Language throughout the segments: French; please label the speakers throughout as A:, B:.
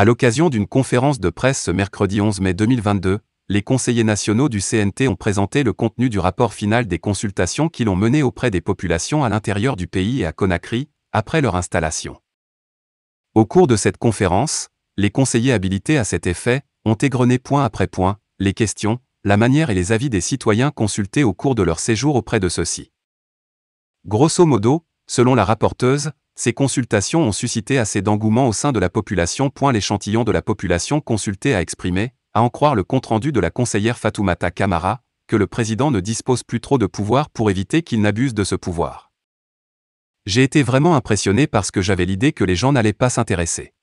A: À l'occasion d'une conférence de presse ce mercredi 11 mai 2022, les conseillers nationaux du CNT ont présenté le contenu du rapport final des consultations qu'ils ont menées auprès des populations à l'intérieur du pays et à Conakry, après leur installation. Au cours de cette conférence, les conseillers habilités à cet effet ont égrené point après point les questions, la manière et les avis des citoyens consultés au cours de leur séjour auprès de ceux-ci. Grosso modo, selon la rapporteuse, ces consultations ont suscité assez d'engouement au sein de la population. L'échantillon de la population consultée a exprimé, à en croire le compte-rendu de la conseillère Fatoumata Kamara, que le président ne dispose plus trop de pouvoir pour éviter qu'il n'abuse de ce pouvoir. J'ai été vraiment impressionné parce que j'avais l'idée que les gens n'allaient pas s'intéresser.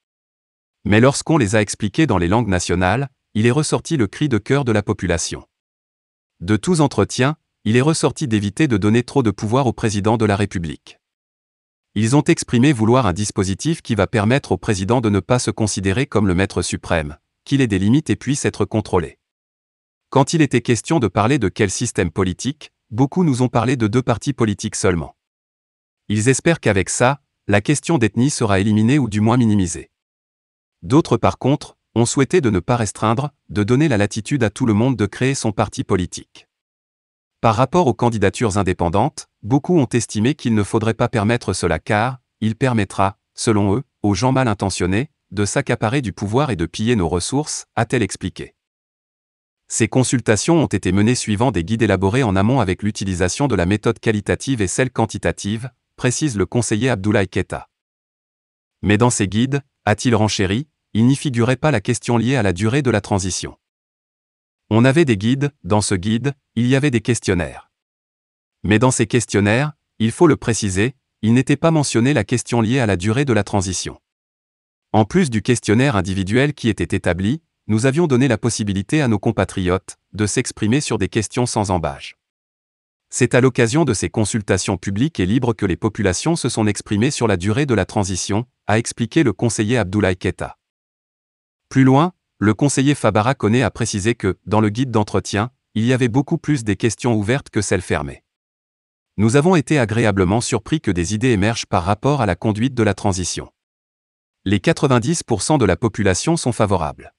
A: Mais lorsqu'on les a expliqués dans les langues nationales, il est ressorti le cri de cœur de la population. De tous entretiens, il est ressorti d'éviter de donner trop de pouvoir au président de la République ils ont exprimé vouloir un dispositif qui va permettre au président de ne pas se considérer comme le maître suprême, qu'il ait des limites et puisse être contrôlé. Quand il était question de parler de quel système politique, beaucoup nous ont parlé de deux partis politiques seulement. Ils espèrent qu'avec ça, la question d'ethnie sera éliminée ou du moins minimisée. D'autres par contre, ont souhaité de ne pas restreindre, de donner la latitude à tout le monde de créer son parti politique. Par rapport aux candidatures indépendantes, beaucoup ont estimé qu'il ne faudrait pas permettre cela car, il permettra, selon eux, aux gens mal intentionnés, de s'accaparer du pouvoir et de piller nos ressources, a-t-elle expliqué. Ces consultations ont été menées suivant des guides élaborés en amont avec l'utilisation de la méthode qualitative et celle quantitative, précise le conseiller Abdoulaye Keta. Mais dans ces guides, a-t-il renchéri, il n'y figurait pas la question liée à la durée de la transition. On avait des guides, dans ce guide, il y avait des questionnaires. Mais dans ces questionnaires, il faut le préciser, il n'était pas mentionné la question liée à la durée de la transition. En plus du questionnaire individuel qui était établi, nous avions donné la possibilité à nos compatriotes de s'exprimer sur des questions sans embâche. C'est à l'occasion de ces consultations publiques et libres que les populations se sont exprimées sur la durée de la transition, a expliqué le conseiller Abdoulaye Keta. Plus loin, le conseiller Fabara connaît a précisé que, dans le guide d'entretien, il y avait beaucoup plus des questions ouvertes que celles fermées. Nous avons été agréablement surpris que des idées émergent par rapport à la conduite de la transition. Les 90% de la population sont favorables.